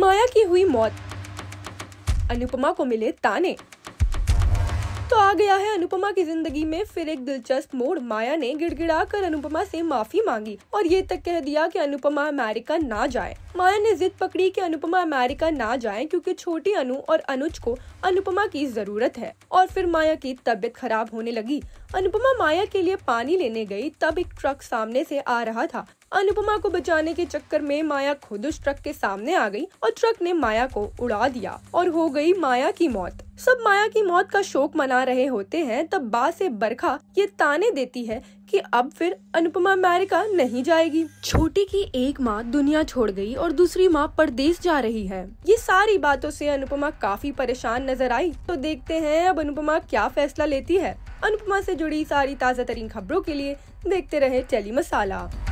माया की हुई मौत अनुपमा को मिले ताने तो आ गया है अनुपमा की जिंदगी में फिर एक दिलचस्प मोड़ माया ने गिड़गिड़ा कर अनुपमा से माफी मांगी और ये तक कह दिया कि अनुपमा अमेरिका ना जाए माया ने जिद पकड़ी कि अनुपमा अमेरिका ना जाए क्योंकि छोटी अनु और अनुज को अनुपमा की जरूरत है और फिर माया की तबीयत खराब होने लगी अनुपमा माया के लिए पानी लेने गई तब एक ट्रक सामने से आ रहा था अनुपमा को बचाने के चक्कर में माया खुद उस ट्रक के सामने आ गई और ट्रक ने माया को उड़ा दिया और हो गई माया की मौत सब माया की मौत का शोक मना रहे होते हैं तब बा से बरखा ये ताने देती है कि अब फिर अनुपमा अमेरिका नहीं जाएगी छोटी की एक माँ दुनिया छोड़ गई और दूसरी माँ परदेश जा रही है ये सारी बातों से अनुपमा काफी परेशान नजर आई तो देखते हैं अब अनुपमा क्या फैसला लेती है अनुपमा से जुड़ी सारी ताज़ा तरीन खबरों के लिए देखते रहे टेली मसाला